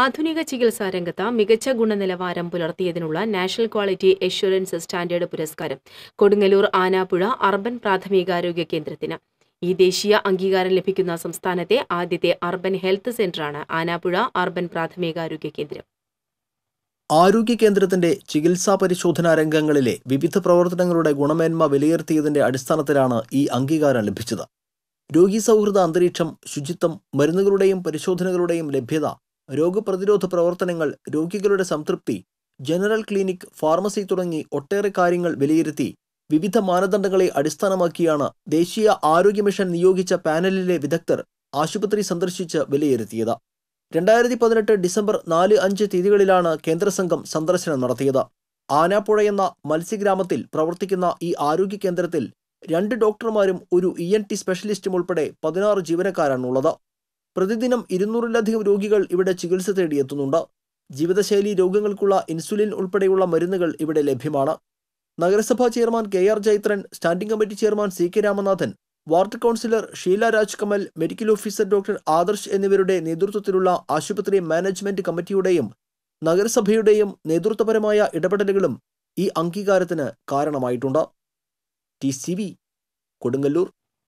ആധുനിക ചികിത്സാ രംഗത്ത് മികച്ച ഗുണനിലവാരം പുലർത്തിയതിനുള്ള നാഷണൽ ക്വാളിറ്റി എഷുറൻസ് സ്റ്റാൻഡേർഡ് പുരസ്കാരം കൊടുങ്ങല്ലൂർ ആനാപ്പുഴ അർബൻ പ്രാഥമികാരോഗ്യ കേന്ദ്രത്തിന് ഈ ദേശീയ അംഗീകാരം ലഭിക്കുന്ന സംസ്ഥാനത്തെ ആദ്യത്തെ അർബൻ ഹെൽത്ത് സെന്ററാണ് ആനാപ്പുഴ അർബൻ പ്രാഥമികാരോഗ്യ കേന്ദ്രം ആരോഗ്യ കേന്ദ്രത്തിന്റെ ചികിത്സാ പരിശോധനാ രംഗങ്ങളിലെ വിവിധ പ്രവർത്തനങ്ങളുടെ ഗുണമേന്മ വിലയിരുത്തിയതിന്റെ അടിസ്ഥാനത്തിലാണ് ഈ അംഗീകാരം ലഭിച്ചത് രോഗി സൗഹൃദ അന്തരീക്ഷം ശുചിത്വം മരുന്നുകളുടെയും പരിശോധനകളുടെയും ലഭ്യത രോഗപ്രതിരോധ പ്രവർത്തനങ്ങൾ രോഗികളുടെ സംതൃപ്തി ജനറൽ ക്ലിനിക് ഫാർമസി തുടങ്ങി ഒട്ടേറെ കാര്യങ്ങൾ വിലയിരുത്തി വിവിധ മാനദണ്ഡങ്ങളെ അടിസ്ഥാനമാക്കിയാണ് ദേശീയ ആരോഗ്യ മിഷൻ നിയോഗിച്ച പാനലിലെ വിദഗ്ധർ ആശുപത്രി സന്ദർശിച്ച് വിലയിരുത്തിയത് രണ്ടായിരത്തി പതിനെട്ട് ഡിസംബർ നാല് അഞ്ച് തീയതികളിലാണ് കേന്ദ്രസംഘം സന്ദർശനം നടത്തിയത് ആനാപ്പുഴ എന്ന മത്സ്യഗ്രാമത്തിൽ പ്രവർത്തിക്കുന്ന ഈ ആരോഗ്യ കേന്ദ്രത്തിൽ രണ്ട് ഡോക്ടർമാരും ഒരു ഇ എൻ ടി സ്പെഷ്യലിസ്റ്റും ഉൾപ്പെടെ പതിനാറ് ജീവനക്കാരാണുള്ളത് പ്രതിദിനം ഇരുന്നൂറിലധികം രോഗികൾ ഇവിടെ ചികിത്സ തേടിയെത്തുന്നുണ്ട് ജീവിതശൈലി രോഗങ്ങൾക്കുള്ള ഇൻസുലിൻ ഉൾപ്പെടെയുള്ള മരുന്നുകൾ ഇവിടെ ലഭ്യമാണ് നഗരസഭാ chairman K R Jaithran standing committee chairman C K Ramanathan ward councillor Sheela Rajkamal medical officer doctor Adarsh എന്നിവരുടെ നേതൃത്വത്തിലുള്ള ആശുപത്രി മാനേജ്മെന്റ് കമ്മിറ്റിയുടെയും നഗരസഭയുടെയും നേതൃത്വപരമായ ഇടപെടലുകളും ഈ അംഗീകാരത്തിന് കാരണമായിട്ടുണ്ട് ടി സി വി കൊടുങ്ങല്ലൂർ